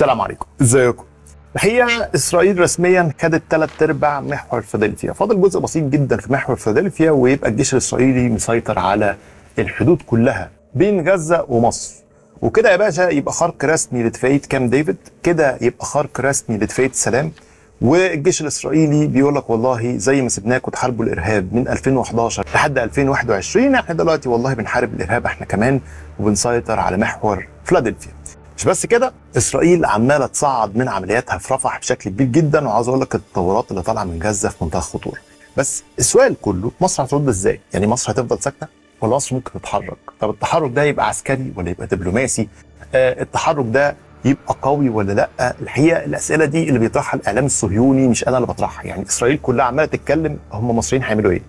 السلام عليكم ازيكم الحقيقه اسرائيل رسميا خدت ثلاث ارباع محور فيلادلفيا فاضل جزء بسيط جدا في محور فيلادلفيا ويبقى الجيش الاسرائيلي مسيطر على الحدود كلها بين غزه ومصر وكده يا باشا يبقى خرق رسمي لاتفاقيه كام ديفيد كده يبقى خرق رسمي لاتفاقيه السلام والجيش الاسرائيلي بيقول لك والله زي ما سيبناكم تحاربوا الارهاب من 2011 لحد 2021 احنا دلوقتي والله بنحارب الارهاب احنا كمان وبنسيطر على محور فيلادلفيا مش بس كده اسرائيل عماله تصعد من عملياتها في رفح بشكل كبير جدا وعاوز اقول لك التطورات اللي طالعه من غزه في منتهى الخطوره بس السؤال كله مصر هترد ازاي يعني مصر هتفضل ساكته ولا مصر ممكن تتحرك طب التحرك ده يبقى عسكري ولا يبقى دبلوماسي آه التحرك ده يبقى قوي ولا لا الحقيقه الاسئله دي اللي بيطرحها الاعلام الصهيوني مش انا اللي بطرحها يعني اسرائيل كلها عماله تتكلم هم المصريين هيعملوا ايه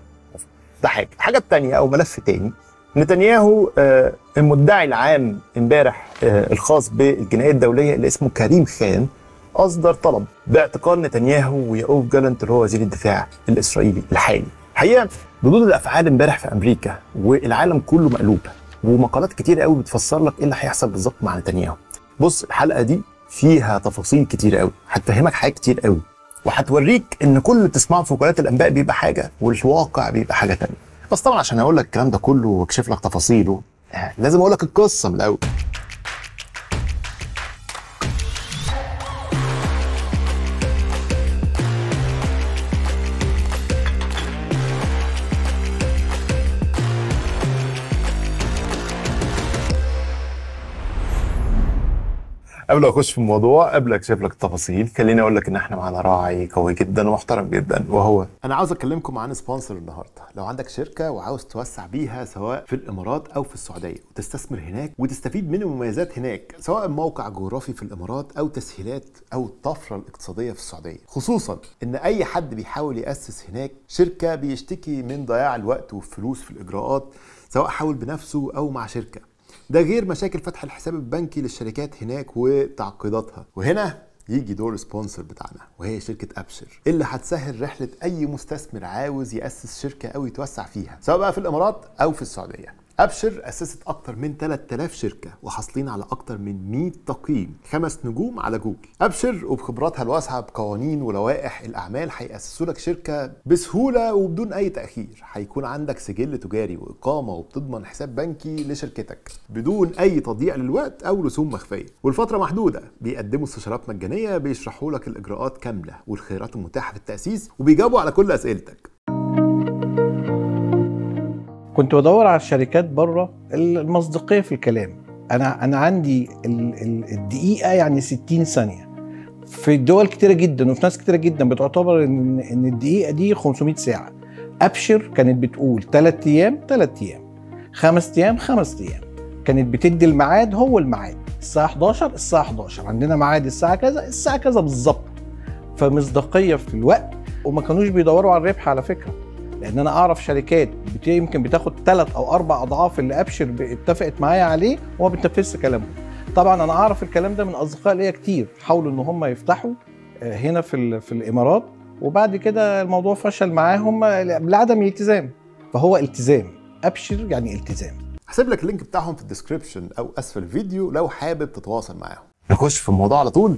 ده حاجه الحاجه الثانيه او ملف ثاني نتنياهو آه، المدعي العام امبارح آه، الخاص بالجنايات الدوليه اللي اسمه كريم خان اصدر طلب باعتقال نتنياهو وياوف جالنت اللي هو وزير الدفاع الاسرائيلي الحالي. الحقيقه ردود الافعال امبارح في امريكا والعالم كله مقلوب ومقالات كتير قوي بتفسر لك ايه اللي هيحصل بالظبط مع نتنياهو. بص الحلقه دي فيها تفاصيل كتير قوي، هتفهمك حاجات كتير قوي وهتوريك ان كل اللي بتسمعه في وكالات الانباء بيبقى حاجه والواقع بيبقى حاجه ثانيه. بس طبعا عشان اقول لك الكلام ده كله واكشف لك تفاصيله آه، لازم اقول لك القصه من الاول قبل ما اخش في الموضوع قبل اكشف لك التفاصيل خليني اقول لك ان احنا معانا راعي قوي جدا ومحترم جدا وهو انا عاوز اكلمكم عن سبونسر النهارده لو عندك شركه وعاوز توسع بيها سواء في الامارات او في السعوديه وتستثمر هناك وتستفيد من المميزات هناك سواء موقع جغرافي في الامارات او تسهيلات او الطفره الاقتصاديه في السعوديه خصوصا ان اي حد بيحاول ياسس هناك شركه بيشتكي من ضياع الوقت والفلوس في الاجراءات سواء حاول بنفسه او مع شركه ده غير مشاكل فتح الحساب البنكي للشركات هناك وتعقيداتها وهنا يجي دور سبونسر بتاعنا وهي شركه ابشر اللي هتسهل رحله اي مستثمر عاوز ياسس شركه او يتوسع فيها سواء بقى في الامارات او في السعوديه ابشر اسست اكتر من 3000 شركه وحاصلين على اكتر من 100 تقييم خمس نجوم على جوجل ابشر وبخبراتها الواسعه بقوانين ولوائح الاعمال هياسسوا لك شركه بسهوله وبدون اي تاخير هيكون عندك سجل تجاري واقامه وبتضمن حساب بنكي لشركتك بدون اي تضييع للوقت او رسوم مخفيه والفتره محدوده بيقدموا استشارات مجانيه بيشرحوا لك الاجراءات كامله والخيارات المتاحه في التاسيس وبيجاوبوا على كل اسئلتك كنت بدور على الشركات بره المصداقيه في الكلام انا انا عندي الدقيقه يعني 60 ثانيه في دول كتيره جدا وفي ناس كتيره جدا بتعتبر ان ان الدقيقه دي 500 ساعه ابشر كانت بتقول 3 ايام 3 ايام 5 ايام 5 ايام كانت بتدي الميعاد هو الميعاد الساعه 11 الساعه 11 عندنا ميعاد الساعه كذا الساعه كذا بالظبط فمصداقيه في الوقت وما كانوش بيدوروا على الربح على فكره لان انا اعرف شركات يمكن بتاخد ثلاث او اربع اضعاف اللي ابشر اتفقت معايا عليه وما بتنفذش كلامهم طبعا انا اعرف الكلام ده من اصدقاء ليا كتير حاولوا ان هم يفتحوا آه، هنا في في الامارات وبعد كده الموضوع فشل معاهم آه، لعدم الالتزام فهو التزام ابشر يعني التزام هسيب لك اللينك بتاعهم في الديسكربشن او اسفل الفيديو لو حابب تتواصل معاهم نخش في الموضوع على طول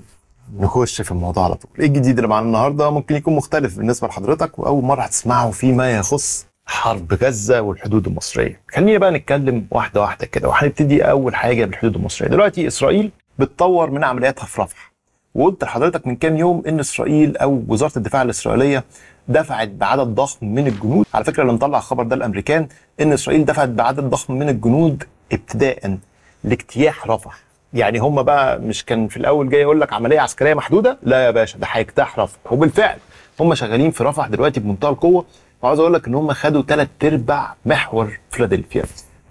نخش في الموضوع على طول ايه الجديد اللي معانا النهارده ممكن يكون مختلف بالنسبه لحضرتك واول مره هتسمعه فيما يخص حرب غزه والحدود المصريه خلينا بقى نتكلم واحده واحده كده وهنبتدي اول حاجه بالحدود المصريه دلوقتي اسرائيل بتطور من عملياتها في رفح وقلت لحضرتك من كام يوم ان اسرائيل او وزاره الدفاع الاسرائيليه دفعت بعدد ضخم من الجنود على فكره اللي مطلع الخبر ده الامريكان ان اسرائيل دفعت بعدد ضخم من الجنود ابتداء لاجتياح رفح يعني هم بقى مش كان في الاول جاي يقول لك عمليه عسكريه محدوده لا يا باشا ده هيجتاح رفح وبالفعل هم شغالين في رفح دلوقتي بمنتهى القوه وعاوز اقول لك ان هم خدوا ثلاث ارباع محور فيلادلفيا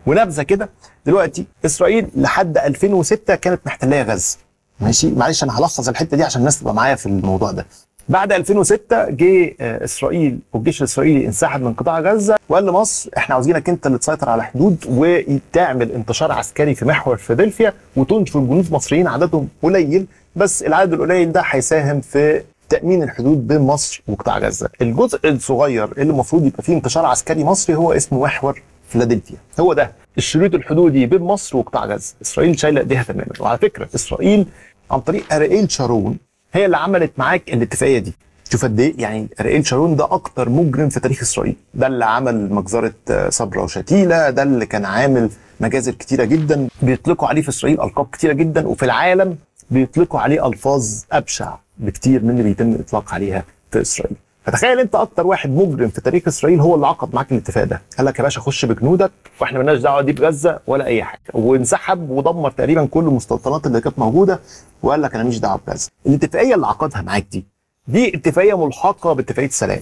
ونبذه كده دلوقتي اسرائيل لحد 2006 كانت محتليه غزه ماشي معلش انا هلخص الحته دي عشان الناس تبقى معايا في الموضوع ده بعد 2006 جه آه، اسرائيل والجيش الاسرائيلي انسحب من قطاع غزه وقال لمصر احنا عاوزينك انت اللي تسيطر على حدود وتعمل انتشار عسكري في محور فيلادلفيا وتنشر جنود مصريين عددهم قليل بس العدد القليل ده هيساهم في تامين الحدود بين مصر وقطاع غزه. الجزء الصغير اللي المفروض يبقى فيه انتشار عسكري مصري هو اسمه محور فيلادلفيا هو ده الشريط الحدودي بين مصر وقطاع غزه اسرائيل شايله ايديها تماما وعلى فكره اسرائيل عن طريق ارائيل شارون هي اللي عملت معاك الاتفاقيه دي شوف قد ايه يعني رئيل شارون ده اكتر مجرم في تاريخ اسرائيل ده اللي عمل مجزره آه، صبرا وشتيله ده اللي كان عامل مجازر كتيره جدا بيطلقوا عليه في اسرائيل القاب كتيره جدا وفي العالم بيطلقوا عليه الفاظ ابشع بكتير من اللي بيتم الاطلاق عليها في اسرائيل فتخيل انت اكتر واحد مجرم في تاريخ اسرائيل هو اللي عقد معاك الاتفاق ده قال لك يا باشا خش بجنودك واحنا مالناش دعوه دي بغزه ولا اي حاجه وانسحب ودمر تقريبا كل المستوطنات اللي كانت موجوده وقال لك انا ماليش دعوه بغزه الاتفاقيه اللي عقدها معاك دي دي اتفاقيه ملحقه باتفاقيه سلام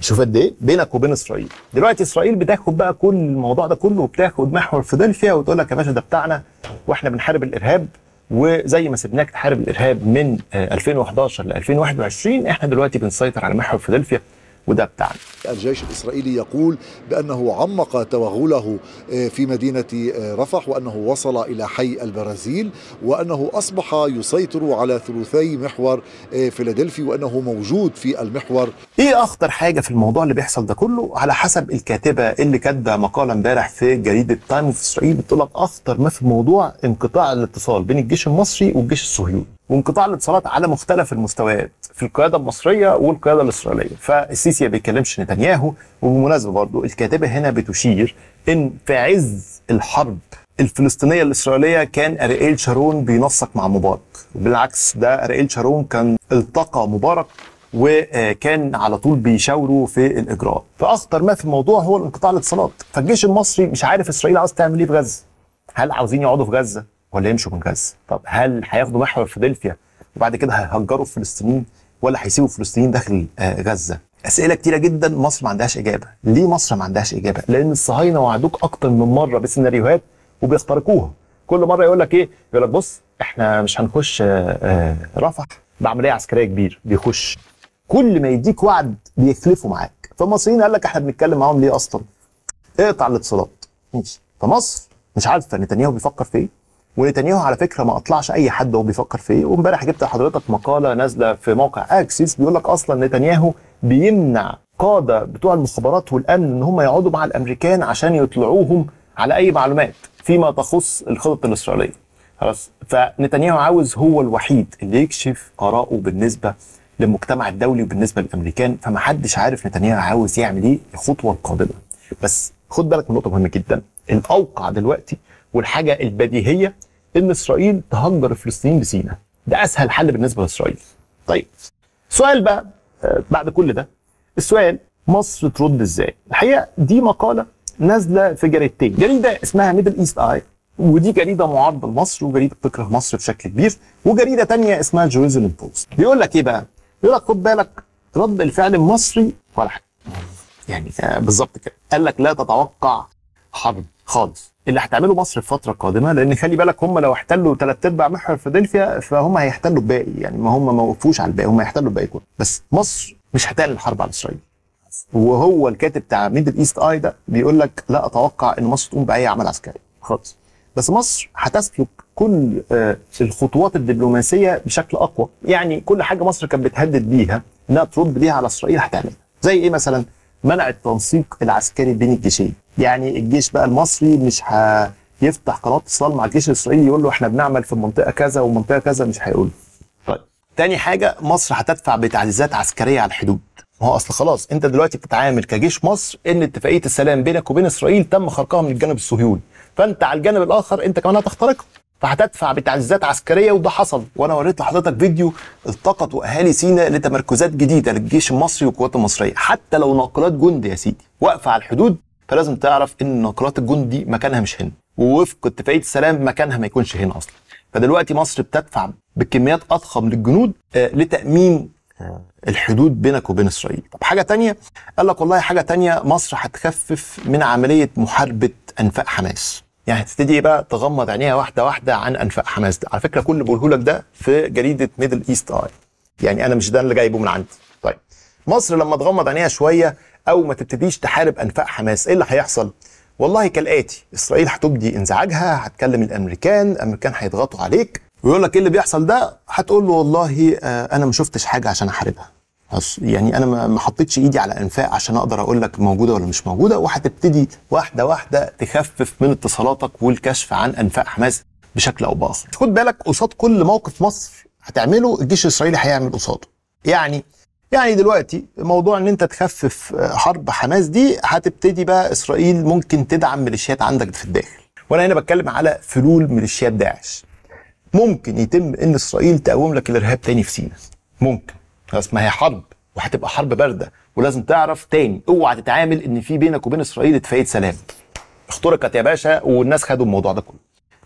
شوف قد ايه بينك وبين اسرائيل دلوقتي اسرائيل بتاخد بقى كل الموضوع ده كله وبتاخد محور فيلادلفيا وتقول لك يا باشا ده بتاعنا واحنا بنحارب الارهاب وزي ما سيبناك تحارب الارهاب من 2011 آه، ل 2021 احنا دلوقتي بنسيطر على محور فيلادلفيا وده بتاعنا الجيش الإسرائيلي يقول بأنه عمق توغله آه، في مدينة آه، رفح وأنه وصل إلى حي البرازيل وأنه أصبح يسيطر على ثلثي محور آه، فيلادلفي وأنه موجود في المحور إيه أخطر حاجة في الموضوع اللي بيحصل ده كله على حسب الكاتبة اللي كاتبة مقالة امبارح في جريدة تايم في إسرائيل بتقول لك أخطر ما في الموضوع انقطاع الاتصال بين الجيش المصري والجيش الصهيوني وانقطاع الاتصالات على مختلف المستويات في القياده المصريه والقياده الاسرائيليه فالسيسي ما بيتكلمش نتنياهو وبالمناسبه برضه الكاتبه هنا بتشير ان في عز الحرب الفلسطينيه الاسرائيليه كان ارييل شارون بينسق مع مبارك بالعكس ده ارييل شارون كان التقى مبارك وكان على طول بيشاوروا في الاجراء فاخطر ما في الموضوع هو الانقطاع الاتصالات فالجيش المصري مش عارف اسرائيل عاوز تعمل ايه في غزه هل عاوزين يقعدوا في غزه ولا يمشوا من غزه طب هل هياخدوا محور فيلادلفيا وبعد كده هيهجروا الفلسطينيين ولا هيسيبوا الفلسطينيين داخل آه، غزه اسئله كتيره جدا مصر ما عندهاش اجابه ليه مصر ما عندهاش اجابه لان الصهاينه وعدوك اكتر من مره بسيناريوهات وبيخترقوها كل مره يقول لك ايه يقول لك بص احنا مش هنخش آه، آه، رفح بعمليه عسكريه كبير بيخش كل ما يديك وعد بيخلفوا معاك فالمصريين قال لك احنا بنتكلم معاهم ليه اصلا اقطع الاتصالات ماشي فمصر مش عارفه نتنياهو بيفكر في ايه ونتنياهو على فكره ما اطلعش اي حد هو بيفكر في ايه وامبارح جبت لحضرتك مقاله نازله في موقع اكسس بيقول لك اصلا نتنياهو بيمنع قاده بتوع المخابرات والامن ان هم يقعدوا مع الامريكان عشان يطلعوهم على اي معلومات فيما تخص الخطط الاسرائيليه خلاص فنتنياهو عاوز هو الوحيد اللي يكشف اراءه بالنسبه للمجتمع الدولي وبالنسبه للامريكان فمحدش عارف نتنياهو عاوز يعمل ايه الخطوه القادمه بس خد بالك من نقطه مهمه جدا الاوقع دلوقتي والحاجه البديهيه ان اسرائيل تهجر الفلسطينيين بسينا ده اسهل حل بالنسبه لاسرائيل طيب سؤال بقى آه، بعد كل ده السؤال مصر ترد ازاي الحقيقه دي مقاله نازله في جريدتين جريده اسمها ميدل ايست اي ودي جريدة معارضة لمصر وجريدة بتكره مصر بشكل كبير وجريدة تانية اسمها جيروزلم بوست بيقول لك ايه بقى؟ بيقول لك خد بالك رد الفعل المصري ولا حاجة يعني آه، بالظبط كده قال لك لا تتوقع حرب خالص اللي هتعمله مصر في الفتره القادمه لان خلي بالك هم لو احتلوا ثلاث ارباع محور فيلادلفيا فهم هيحتلوا الباقي يعني ما هم ما وقفوش على الباقي هم هيحتلوا الباقي كله بس مصر مش هتعلن حرب على اسرائيل وهو الكاتب بتاع ميدل ايست اي ده بيقول لك لا اتوقع ان مصر تقوم باي عمل عسكري خالص بس مصر هتسلك كل آه، الخطوات الدبلوماسيه بشكل اقوى يعني كل حاجه مصر كانت بتهدد بيها انها ترد بيها على اسرائيل هتعملها زي ايه مثلا منع التنسيق العسكري بين الجيشين يعني الجيش بقى المصري مش هيفتح قناه اتصال مع الجيش الاسرائيلي يقول له احنا بنعمل في منطقه كذا ومنطقه كذا مش هيقول طيب تاني حاجه مصر هتدفع بتعزيزات عسكريه على الحدود ما هو اصل خلاص انت دلوقتي بتتعامل كجيش مصر ان اتفاقيه السلام بينك وبين اسرائيل تم خرقها من الجانب الصهيوني فانت على الجانب الاخر انت كمان هتخترقها فهتدفع بتعزيزات عسكريه وده حصل وانا وريت لحضرتك فيديو التقطوا اهالي سيناء لتمركزات جديده للجيش المصري والقوات المصريه حتى لو ناقلات جندي يا سيدي واقفه على الحدود فلازم تعرف ان ناقلات الجند دي مكانها مش هنا ووفق اتفاقيه السلام مكانها ما يكونش هنا اصلا فدلوقتي مصر بتدفع بكميات اضخم للجنود آه، لتامين آه، الحدود بينك وبين اسرائيل طب حاجه تانية قال لك والله حاجه تانية مصر هتخفف من عمليه محاربه انفاق حماس يعني هتبتدي بقى تغمض عينيها واحده واحده عن انفاق حماس ده على فكره كل اللي بقوله لك ده في جريده ميدل ايست اي آه. يعني انا مش ده اللي جايبه من عندي طيب مصر لما تغمض عينيها شويه او ما تبتديش تحارب انفاق حماس ايه اللي هيحصل والله كالاتي اسرائيل هتبدي انزعاجها هتكلم الامريكان الامريكان هيضغطوا عليك ويقول لك ايه اللي بيحصل ده هتقول له والله آه، انا ما شفتش حاجه عشان احاربها يعني انا ما حطيتش ايدي على انفاق عشان اقدر اقول لك موجوده ولا مش موجوده وهتبتدي واحده واحده تخفف من اتصالاتك والكشف عن انفاق حماس بشكل او باخر. خد بالك قصاد كل موقف مصر هتعمله الجيش الاسرائيلي هيعمل قصاده. يعني يعني دلوقتي موضوع ان انت تخفف آه، حرب حماس دي هتبتدي بقى اسرائيل ممكن تدعم ميليشيات عندك في الداخل. وانا هنا بتكلم على فلول ميليشيات داعش. ممكن يتم ان اسرائيل تقوم لك الارهاب تاني في سيناء. ممكن. خلاص ما هي حرب وهتبقى حرب بارده ولازم تعرف تاني اوعى تتعامل ان في بينك وبين اسرائيل اتفاقيه سلام اخترقت يا باشا والناس خدوا الموضوع ده كله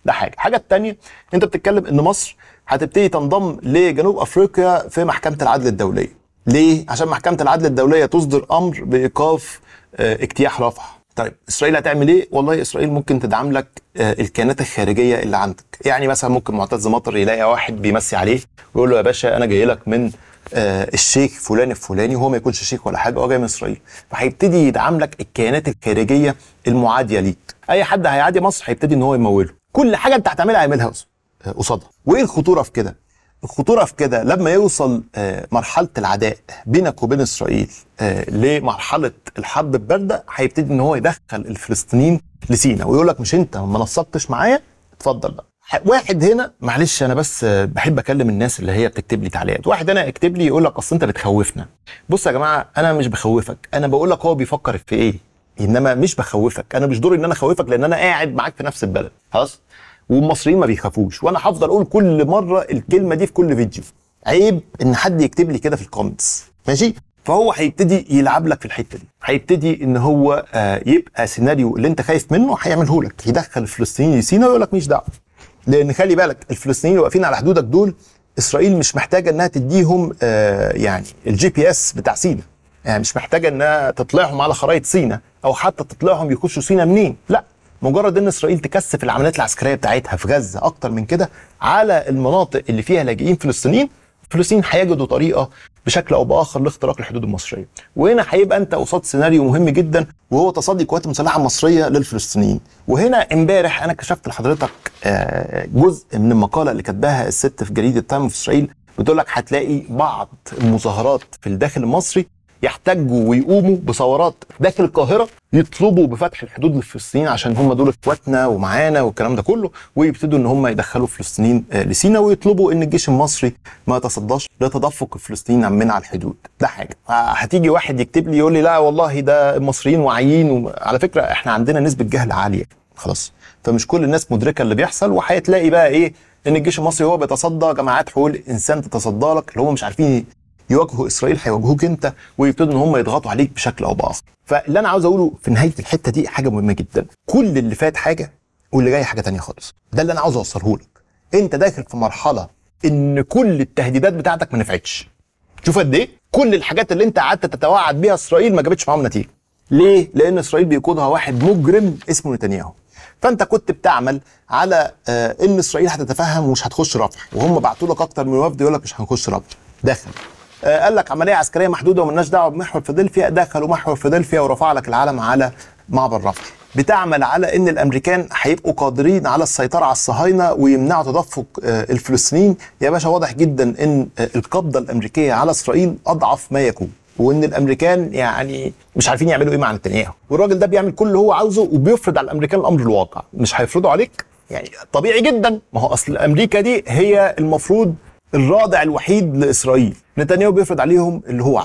ده حاجه الحاجه الثانيه انت بتتكلم ان مصر هتبتدي تنضم لجنوب افريقيا في محكمه العدل الدوليه ليه عشان محكمه العدل الدوليه تصدر امر بايقاف آه، اجتياح رفح طيب اسرائيل هتعمل ايه والله اسرائيل ممكن تدعم لك آه، الكيانات الخارجيه اللي عندك يعني مثلا ممكن معتز مطر يلاقي واحد بيمسي عليه ويقول له يا باشا انا جاي لك من آه الشيخ فلان الفلاني وهو ما يكونش شيخ ولا حاجه هو جاي من اسرائيل فهيبتدي يدعم لك الكيانات الخارجيه المعاديه ليك اي حد هيعادي مصر هيبتدي ان هو يموله كل حاجه انت هتعملها هيعملها آه، قصادها وايه الخطوره في كده الخطوره في كده لما يوصل آه، مرحله العداء بينك وبين اسرائيل آه، لمرحله الحرب البارده هيبتدي ان هو يدخل الفلسطينيين لسينا ويقول لك مش انت ما نسقتش معايا اتفضل بقى واحد هنا معلش انا بس بحب اكلم الناس اللي هي بتكتب لي تعليقات واحد انا اكتب لي يقول لك اصل انت بتخوفنا بص يا جماعه انا مش بخوفك انا بقول لك هو بيفكر في ايه انما مش بخوفك انا مش دوري ان انا اخوفك لان انا قاعد معاك في نفس البلد خلاص والمصريين ما بيخافوش وانا هفضل اقول كل مره الكلمه دي في كل فيديو عيب ان حد يكتب لي كده في الكومنتس ماشي فهو هيبتدي يلعب لك في الحته دي هيبتدي ان هو آه، يبقى سيناريو اللي انت خايف منه هيعمله لك يدخل الفلسطينيين سينا ويقول لك مش دعوه لان خلي بالك الفلسطينيين اللي واقفين على حدودك دول اسرائيل مش محتاجه انها تديهم آه يعني الجي بي اس بتاع سينا يعني مش محتاجه انها تطلعهم على خرائط سينا او حتى تطلعهم يخشوا سينا منين لا مجرد ان اسرائيل تكثف العمليات العسكريه بتاعتها في غزه اكتر من كده على المناطق اللي فيها لاجئين فلسطينيين الفلسطينيين هيجدوا طريقه بشكل او باخر لاختراق الحدود المصريه وهنا هيبقى انت قصاد سيناريو مهم جدا وهو تصدي القوات المسلحه المصريه للفلسطينيين وهنا امبارح انا كشفت لحضرتك آه، جزء من المقاله اللي كاتباها الست في جريده تايم في اسرائيل بتقول لك هتلاقي بعض المظاهرات في الداخل المصري يحتجوا ويقوموا بثورات داخل القاهره يطلبوا بفتح الحدود للفلسطينيين عشان هم دول اخواتنا ومعانا والكلام ده كله ويبتدوا ان هم يدخلوا فلسطينيين آه، لسينا ويطلبوا ان الجيش المصري ما يتصداش لتدفق الفلسطينيين من على الحدود ده حاجه آه، هتيجي واحد يكتب لي يقول لي لا والله ده المصريين واعيين على فكره احنا عندنا نسبه جهل عاليه خلاص فمش كل الناس مدركه اللي بيحصل وهتلاقي بقى ايه ان الجيش المصري هو بيتصدى جماعات حقوق الانسان تتصدى لك اللي هم مش عارفين يواجهوا اسرائيل هيواجهوك انت ويبتدوا ان هم يضغطوا عليك بشكل او باخر فاللي انا عاوز اقوله في نهايه الحته دي حاجه مهمه جدا كل اللي فات حاجه واللي جاي حاجه تانية خالص ده اللي انا عاوز اوصله لك انت داخل في مرحله ان كل التهديدات بتاعتك ما نفعتش شوف قد ايه كل الحاجات اللي انت قعدت تتوعد بيها اسرائيل ما جابتش معاهم نتيجه ليه لان اسرائيل بيقودها واحد مجرم اسمه نتنياهو فانت كنت بتعمل على آه، ان اسرائيل هتتفهم ومش هتخش رفح وهم بعتوا لك اكتر من وفد يقول لك مش هنخش رفح دخل آه، قال لك عمليه عسكريه محدوده ومالناش دعوه بمحور فيلادلفيا دخلوا محور فيلادلفيا ورفع لك العلم على معبر رفح بتعمل على ان الامريكان هيبقوا قادرين على السيطره على الصهاينه ويمنعوا تدفق آه، الفلسطينيين يا باشا واضح جدا ان آه، القبضه الامريكيه على اسرائيل اضعف ما يكون وان الامريكان يعني مش عارفين يعملوا ايه مع نتنياهو والراجل ده بيعمل كل اللي هو عاوزه وبيفرض على الامريكان الامر الواقع مش هيفرضوا عليك يعني طبيعي جدا ما هو اصل امريكا دي هي المفروض الرادع الوحيد لاسرائيل نتنياهو بيفرض عليهم اللي هو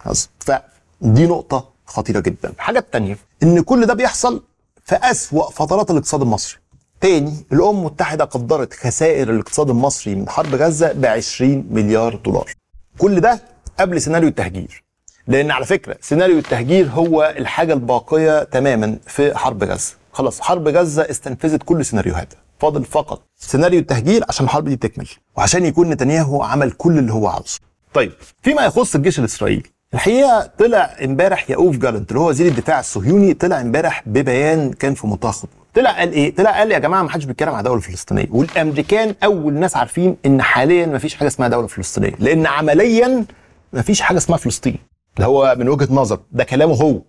عاوزه فدي نقطه خطيره جدا الحاجه الثانيه ان كل ده بيحصل في اسوا فترات الاقتصاد المصري تاني الامم المتحده قدرت خسائر الاقتصاد المصري من حرب غزه ب 20 مليار دولار كل ده قبل سيناريو التهجير لان على فكره سيناريو التهجير هو الحاجه الباقيه تماما في حرب غزه خلاص حرب غزه استنفذت كل سيناريوهاتها فاضل فقط سيناريو التهجير عشان الحرب دي تكمل وعشان يكون نتنياهو عمل كل اللي هو عاوزه طيب فيما يخص الجيش الاسرائيلي الحقيقه طلع امبارح ياوف جالنت اللي هو وزير الدفاع الصهيوني طلع امبارح ببيان كان في منتهى طلع قال ايه؟ طلع قال يا جماعه ما حدش بيتكلم على الدوله الفلسطينيه والامريكان اول ناس عارفين ان حاليا ما فيش حاجه اسمها دوله فلسطينيه لان عمليا ما فيش حاجه اسمها فلسطين اللي هو من وجهه نظر ده كلامه هو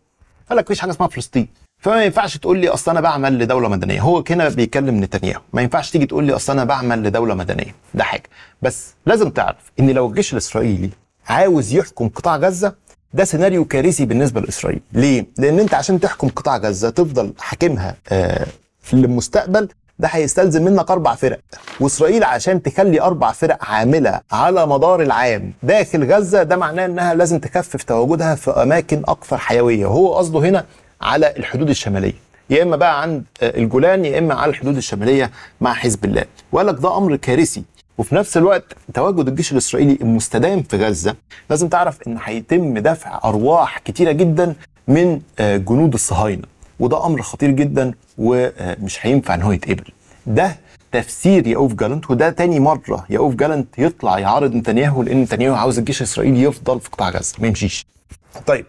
قال لك ما فيش حاجه اسمها فلسطين فما ينفعش تقول لي اصل انا بعمل لدوله مدنيه هو هنا بيكلم نتنياهو ما ينفعش تيجي تقول لي اصل انا بعمل لدوله مدنيه ده حاجه بس لازم تعرف ان لو الجيش الاسرائيلي عاوز يحكم قطاع غزه ده سيناريو كارثي بالنسبه لاسرائيل ليه لان انت عشان تحكم قطاع غزه تفضل حاكمها آه في المستقبل ده هيستلزم منك اربع فرق واسرائيل عشان تخلي اربع فرق عامله على مدار العام داخل غزه ده معناه انها لازم تكفف تواجدها في اماكن اكثر حيويه وهو قصده هنا على الحدود الشماليه يا اما بقى عند آه، الجولان يا اما على الحدود الشماليه مع حزب الله وقال لك ده امر كارثي وفي نفس الوقت تواجد الجيش الاسرائيلي المستدام في غزه لازم تعرف ان هيتم دفع ارواح كتيره جدا من آه، جنود الصهاينه وده امر خطير جدا ومش هينفع ان هو يتقبل ده تفسير اوف جالنت وده تاني مره اوف جالنت يطلع يعارض نتنياهو لان نتنياهو عاوز الجيش الاسرائيلي يفضل في قطاع غزه ما يمشيش طيب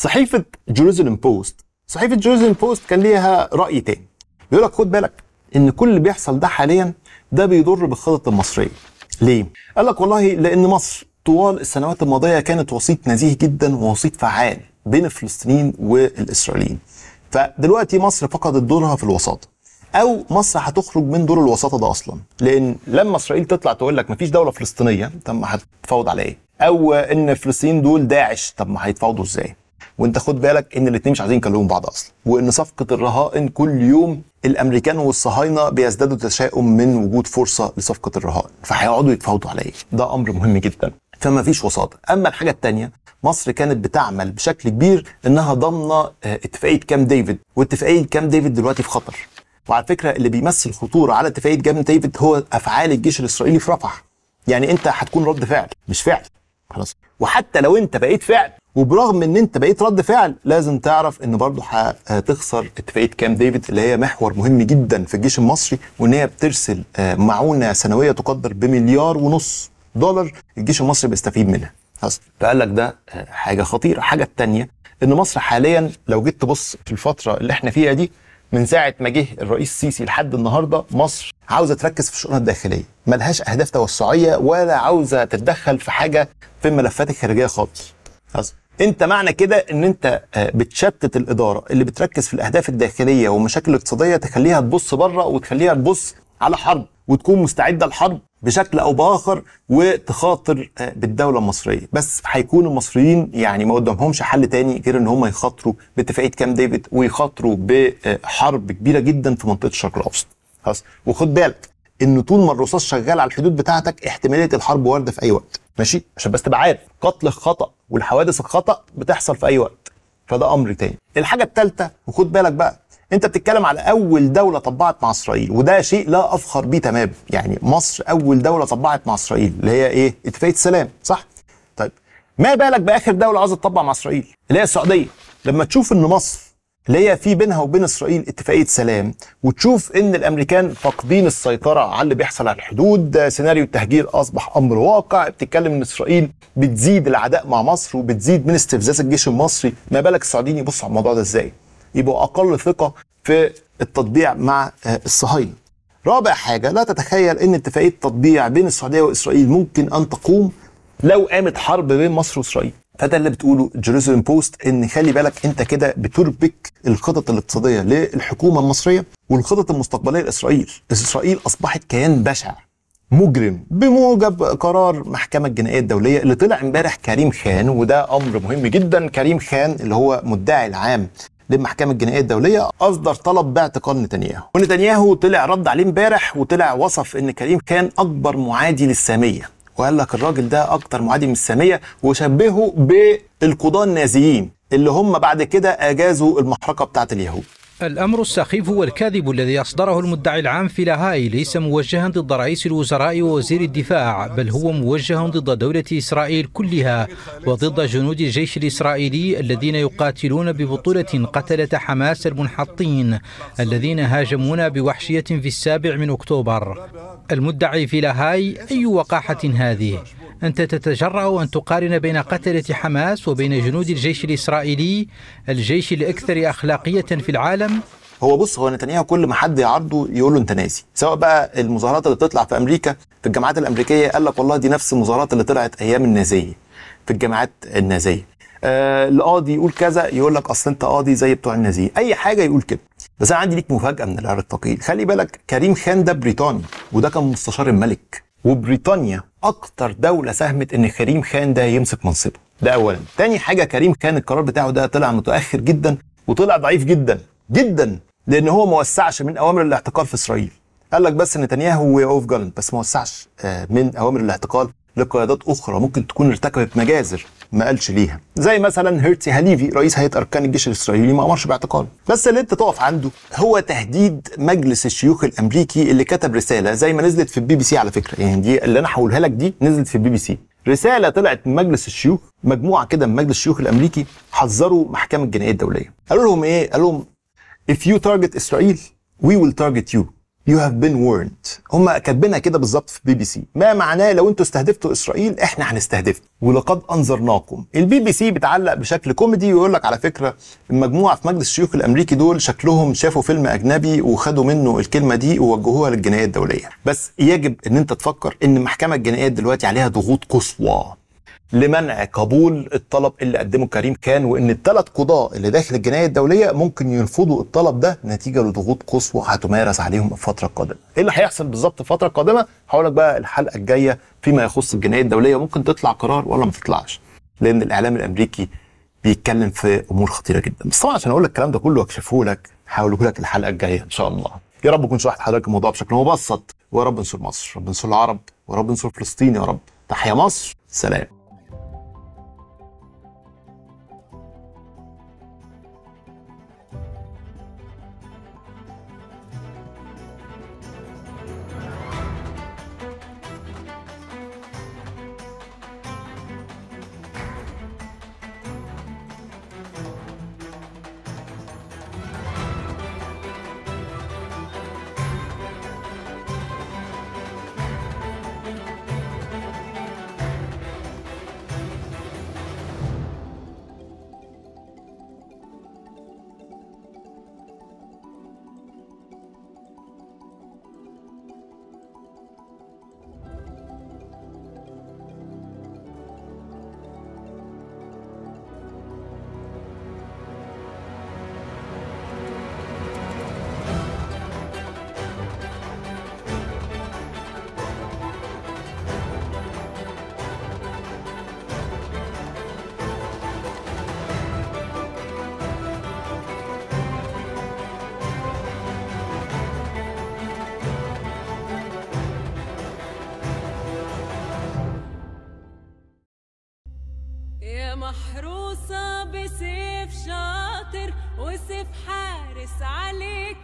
صحيفه جيروزلم بوست صحيفه جيروزلم بوست كان ليها راي تاني بيقول لك خد بالك ان كل اللي بيحصل ده حاليا ده بيضر بالخطط المصريه ليه قال لك والله لان مصر طوال السنوات الماضيه كانت وسيط نزيه جدا ووسيط فعال بين الفلسطينيين والاسرائيليين فدلوقتي مصر فقدت دورها في الوساطه او مصر هتخرج من دور الوساطه ده اصلا لان لما اسرائيل تطلع تقول لك مفيش دوله فلسطينيه طب ما هتتفاوض على ايه او ان الفلسطينيين دول داعش طب ما هيتفاوضوا ازاي وانت خد بالك ان الاثنين مش عايزين يكلموا بعض اصلا وان صفقه الرهائن كل يوم الامريكان والصهاينه بيزدادوا تشاؤم من وجود فرصه لصفقه الرهائن فهيقعدوا يتفاوضوا على ايه ده امر مهم جدا فما فيش وساطه اما الحاجه الثانيه مصر كانت بتعمل بشكل كبير انها ضامنه آه، اتفاقيه كام ديفيد واتفاقيه كام ديفيد دلوقتي في خطر وعلى فكره اللي بيمثل خطوره على اتفاقيه كام ديفيد هو افعال الجيش الاسرائيلي في رفح يعني انت هتكون رد فعل مش فعل خلاص وحتى لو انت بقيت فعل وبرغم ان انت بقيت رد فعل لازم تعرف ان برضه هتخسر اتفاقيه كام ديفيد اللي هي محور مهم جدا في الجيش المصري وان هي بترسل آه، معونه سنويه تقدر بمليار ونص دولار الجيش المصري بيستفيد منها حصل فقال لك ده آه، حاجه خطيره حاجه الثانيه ان مصر حاليا لو جيت تبص في الفتره اللي احنا فيها دي من ساعه ما جه الرئيس السيسي لحد النهارده مصر عاوزه تركز في شؤونها الداخليه ملهاش اهداف توسعيه ولا عاوزه تتدخل في حاجه في الملفات الخارجيه خالص حصل انت معنى كده ان انت آه، بتشتت الاداره اللي بتركز في الاهداف الداخليه والمشاكل الاقتصاديه تخليها تبص بره وتخليها تبص على حرب وتكون مستعده لحرب بشكل او باخر وتخاطر آه، بالدوله المصريه بس هيكون المصريين يعني ما قدامهمش حل تاني غير ان هم يخاطروا باتفاقيه كام ديفيد ويخاطروا بحرب كبيره جدا في منطقه الشرق الاوسط خلاص وخد بالك ان طول ما الرصاص شغال على الحدود بتاعتك احتماليه الحرب وارده في اي وقت ماشي عشان بس تبقى عارف قتل الخطا والحوادث الخطا بتحصل في اي وقت فده امر تاني الحاجه الثالثه وخد بالك بقى انت بتتكلم على اول دوله طبعت مع اسرائيل وده شيء لا افخر بيه تمام يعني مصر اول دوله طبعت مع اسرائيل اللي هي ايه اتفاقيه سلام صح طيب ما بالك باخر دوله عاوزه تطبع مع اسرائيل اللي هي السعوديه لما تشوف ان مصر اللي هي في بينها وبين اسرائيل اتفاقيه سلام وتشوف ان الامريكان فاقدين السيطره على اللي بيحصل على الحدود سيناريو التهجير اصبح امر واقع بتتكلم ان اسرائيل بتزيد العداء مع مصر وبتزيد من استفزاز الجيش المصري ما بالك السعوديين يبصوا على الموضوع ده ازاي يبقوا اقل ثقه في التطبيع مع الصهاينه رابع حاجه لا تتخيل ان اتفاقيه التطبيع بين السعوديه واسرائيل ممكن ان تقوم لو قامت حرب بين مصر واسرائيل فده اللي بتقوله جيروزلم بوست ان خلي بالك انت كده بتربك الخطط الاقتصاديه للحكومه المصريه والخطط المستقبليه لاسرائيل اسرائيل اصبحت كيان بشع مجرم بموجب قرار محكمة الجنائية الدولية اللي طلع امبارح كريم خان وده أمر مهم جدا كريم خان اللي هو مدعي العام للمحكمة الجنائية الدولية أصدر طلب باعتقال نتنياهو ونتنياهو طلع رد عليه امبارح وطلع وصف إن كريم خان أكبر معادي للسامية وقال لك الراجل ده اكتر معادي من الساميه وشبهه بالقضاه النازيين اللي هم بعد كده اجازوا المحرقه بتاعت اليهود الأمر السخيف والكاذب الذي أصدره المدعي العام في لاهاي ليس موجها ضد رئيس الوزراء ووزير الدفاع بل هو موجه ضد دولة إسرائيل كلها وضد جنود الجيش الإسرائيلي الذين يقاتلون ببطولة قتلة حماس المنحطين الذين هاجمونا بوحشية في السابع من أكتوبر المدعي في لاهاي أي وقاحة هذه أنت تتجرأ أن تقارن بين قتلة حماس وبين جنود الجيش الإسرائيلي الجيش الأكثر أخلاقية في العالم هو بص هو نتنياهو كل ما حد يعارضه يقول له انت نازي سواء بقى المظاهرات اللي بتطلع في امريكا في الجامعات الامريكيه قال لك والله دي نفس المظاهرات اللي طلعت ايام النازيه في الجامعات النازيه آه القاضي يقول كذا يقول لك اصل انت قاضي زي بتوع النازيه اي حاجه يقول كده بس انا عندي ليك مفاجاه من العرق الثقيل خلي بالك كريم خان ده بريطاني وده كان مستشار الملك وبريطانيا اكتر دوله ساهمت ان كريم خان ده يمسك منصبه ده اولا تاني حاجه كريم خان القرار بتاعه ده طلع متاخر جدا وطلع ضعيف جدا جدا لان هو ما وسعش من اوامر الاعتقال في اسرائيل قال لك بس نتنياهو ويقف جالنت بس ما وسعش آه، من اوامر الاعتقال لقيادات اخرى ممكن تكون ارتكبت مجازر ما قالش ليها زي مثلا هيرتسي هاليفي رئيس هيئه اركان الجيش الاسرائيلي ما امرش باعتقاله بس اللي انت تقف عنده هو تهديد مجلس الشيوخ الامريكي اللي كتب رساله زي ما نزلت في البي بي سي على فكره يعني دي اللي انا هقولها لك دي نزلت في البي بي سي رساله طلعت من مجلس الشيوخ مجموعه كده من مجلس الشيوخ الامريكي حذروا محكمه الجنائيه الدوليه قالوا لهم ايه قال لهم if you target Israel we will target you يو هاف بين ورند هم كاتبينها كده بالظبط في بي بي سي ما معناه لو انتوا استهدفتوا اسرائيل احنا هنستهدفكم ولقد انذرناكم البي بي سي بتعلق بشكل كوميدي ويقول لك على فكره المجموعه في مجلس الشيوخ الامريكي دول شكلهم شافوا فيلم اجنبي وخدوا منه الكلمه دي ووجهوها للجنايات الدوليه بس يجب ان انت تفكر ان المحكمه الجنائيه دلوقتي عليها ضغوط قصوى لمنع قبول الطلب اللي قدمه كريم كان وان الثلاث قضاة اللي داخل الجنايه الدوليه ممكن يرفضوا الطلب ده نتيجه لضغوط قصوى هتمارس عليهم الفتره القادمه. ايه اللي هيحصل بالظبط الفتره القادمه؟ هقول لك بقى الحلقه الجايه فيما يخص الجنايه الدوليه ممكن تطلع قرار ولا ما تطلعش. لان الاعلام الامريكي بيتكلم في امور خطيره جدا. بس طبعا عشان اقول لك الكلام ده كله واكشفه لك هقوله لك الحلقه الجايه ان شاء الله. يا رب اكون شرحت لحضرتك الموضوع بشكل مبسط ويا رب انصر مصر، رب انصر العرب، ورب انصر فلسطين يا رب. تحيا مصر، سلام. عروسة بسيف شاطر وسيف حارس عليك